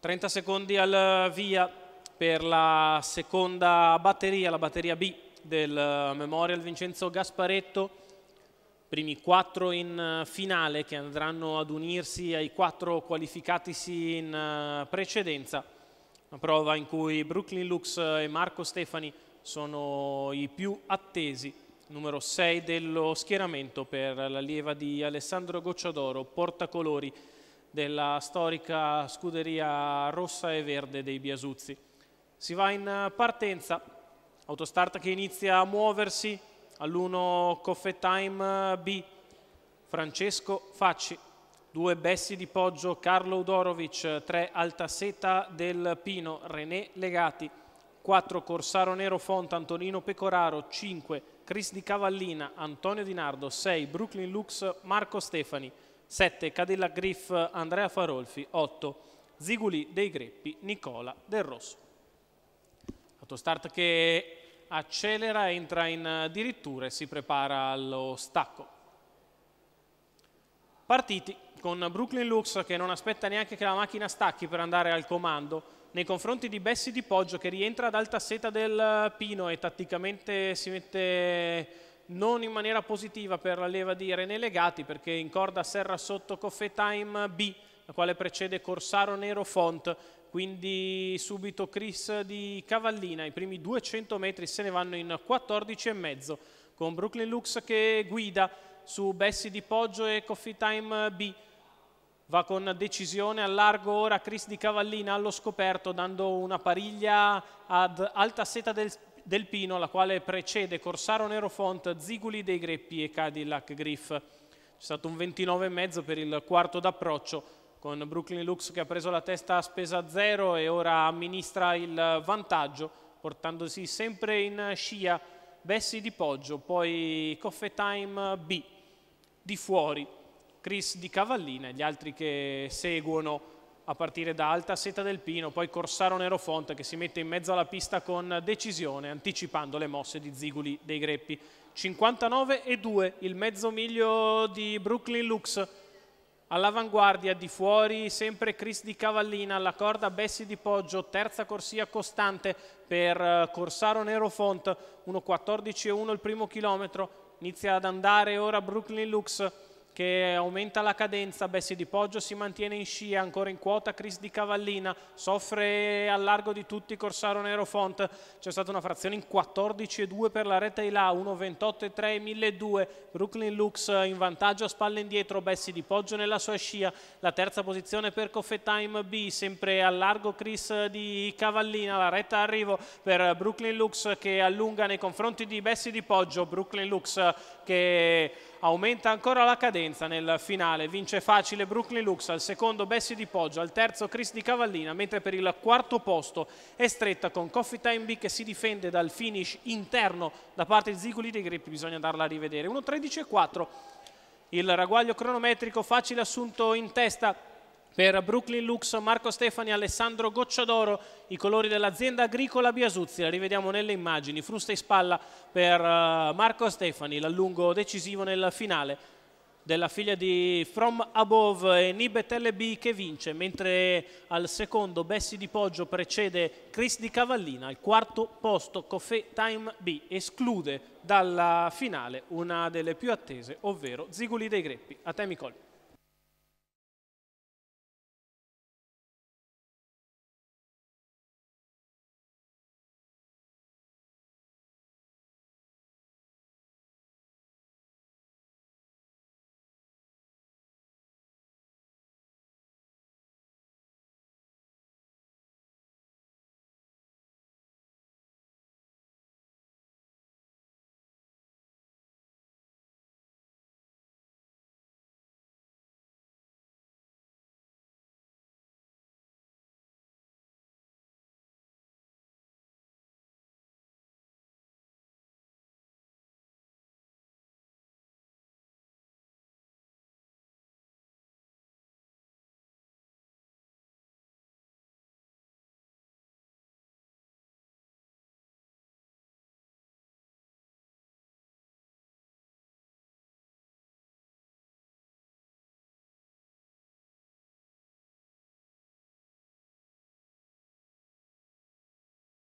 30 secondi al via per la seconda batteria, la batteria B del Memorial Vincenzo Gasparetto. Primi quattro in eh, finale che andranno ad unirsi ai quattro qualificatisi in eh, precedenza. Una prova in cui Brooklyn Lux e Marco Stefani sono i più attesi. Numero 6 dello schieramento per l'allieva di Alessandro Gocciadoro, portacolori della storica scuderia rossa e verde dei Biasuzzi. Si va in partenza, autostart che inizia a muoversi all'1 Coffee Time B, Francesco Facci, 2 Bessi di Poggio, Carlo Udorovic, 3 Altaseta del Pino, René Legati, 4 Corsaro Nero Fonte, Antonino Pecoraro, 5 Cris di Cavallina, Antonio Di Nardo, 6 Brooklyn Lux, Marco Stefani, 7 Cadillac Griff Andrea Farolfi, 8 Ziguli dei Greppi Nicola Del Rosso. Autostart che accelera, entra in addirittura e si prepara allo stacco. Partiti con Brooklyn Lux che non aspetta neanche che la macchina stacchi per andare al comando nei confronti di Bessi Di Poggio che rientra ad alta seta del Pino e tatticamente si mette non in maniera positiva per la leva di René Legati perché in corda serra sotto Coffee Time B, la quale precede Corsaro Nero Font, quindi subito Chris di Cavallina, i primi 200 metri se ne vanno in 14,5 con Brooklyn Lux che guida su Bessi di Poggio e Coffee Time B. Va con decisione al largo ora Chris di Cavallina allo scoperto dando una pariglia ad alta seta del del Pino, la quale precede Corsaro Nerofont, Ziguli dei Greppi e Cadillac Griff. C'è stato un 29,5 per il quarto d'approccio, con Brooklyn Lux che ha preso la testa a spesa zero e ora amministra il vantaggio, portandosi sempre in scia Bessi di Poggio, poi Coffee Time B di fuori, Chris di Cavallina e gli altri che seguono a partire da Alta Seta del Pino, poi Corsaro Nerofonte che si mette in mezzo alla pista con decisione, anticipando le mosse di Ziguli dei Greppi. 59 e 2, il mezzo miglio di Brooklyn Lux, all'avanguardia di fuori sempre Chris di Cavallina, alla corda Bessi di Poggio, terza corsia costante per eh, Corsaro Nerofont, 1.14 e 1 il primo chilometro, inizia ad andare ora Brooklyn Lux, che aumenta la cadenza, Bessi di Poggio si mantiene in scia, ancora in quota Chris di Cavallina, soffre al largo di tutti Corsaro Nero Font, c'è stata una frazione in 14-2 per la rete di là, 1,28,3, 1002 Brooklyn Lux in vantaggio a spalle indietro, Bessi di Poggio nella sua scia, la terza posizione per Time B, sempre al largo Chris di Cavallina, la retta arrivo per Brooklyn Lux che allunga nei confronti di Bessi di Poggio, Brooklyn Lux che aumenta ancora la cadenza nel finale, vince facile Brooklyn Lux, al secondo Bessi di Poggio, al terzo Chris di Cavallina, mentre per il quarto posto è stretta con Coffee Time B che si difende dal finish interno da parte di Ziguli dei Grippi, bisogna darla a rivedere. 1.13.4, il raguaglio cronometrico facile assunto in testa per Brooklyn Lux, Marco Stefani, Alessandro Gocciadoro, i colori dell'azienda agricola Biasuzzi, la rivediamo nelle immagini, frusta in spalla per eh, Marco Stefani, l'allungo decisivo nel finale della figlia di From Above e Nibet LB che vince, mentre al secondo Bessi di Poggio precede Chris di Cavallina, al quarto posto Coffee Time B esclude dalla finale una delle più attese, ovvero Ziguli dei Greppi. A te Nicole.